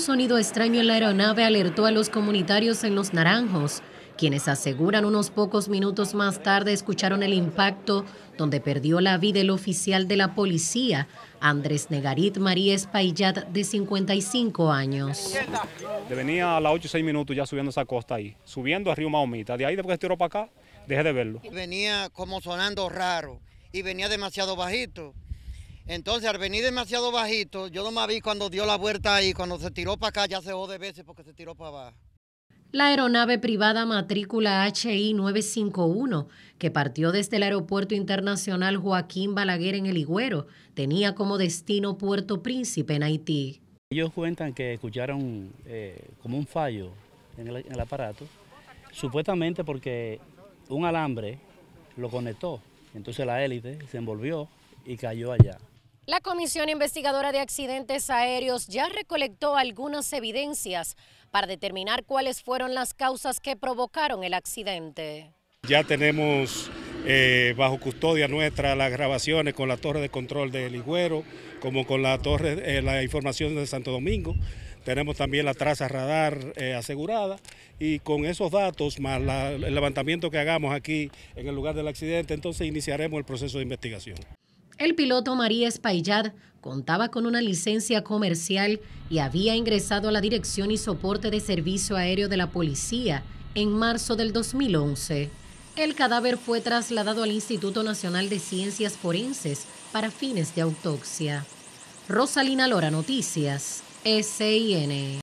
Un sonido extraño en la aeronave alertó a los comunitarios en Los Naranjos, quienes aseguran unos pocos minutos más tarde escucharon el impacto donde perdió la vida el oficial de la policía, Andrés Negarit María Espaillat, de 55 años. venía a las 8 y 6 minutos ya subiendo esa costa ahí, subiendo a Río Mahomita. De ahí después que tiró para acá, dejé de verlo. Venía como sonando raro y venía demasiado bajito. Entonces, al venir demasiado bajito, yo no me vi cuando dio la vuelta ahí, cuando se tiró para acá, ya se de veces porque se tiró para abajo. La aeronave privada matrícula HI 951, que partió desde el Aeropuerto Internacional Joaquín Balaguer en El Higüero, tenía como destino Puerto Príncipe en Haití. Ellos cuentan que escucharon eh, como un fallo en el, aparato, supuestamente porque un alambre lo conectó, entonces la élite se envolvió y cayó allá. La Comisión Investigadora de Accidentes Aéreos ya recolectó algunas evidencias para determinar cuáles fueron las causas que provocaron el accidente. Ya tenemos eh, bajo custodia nuestra las grabaciones con la torre de control del Ligüero, como con la torre, eh, la información de Santo Domingo. Tenemos también la traza radar eh, asegurada y con esos datos, más el levantamiento que hagamos aquí en el lugar del accidente, entonces iniciaremos el proceso de investigación. El piloto María Espaillat contaba con una licencia comercial y había ingresado a la Dirección y Soporte de Servicio Aéreo de la Policía en marzo del 2011. El cadáver fue trasladado al Instituto Nacional de Ciencias Forenses para fines de autopsia. Rosalina Lora, Noticias, SIN.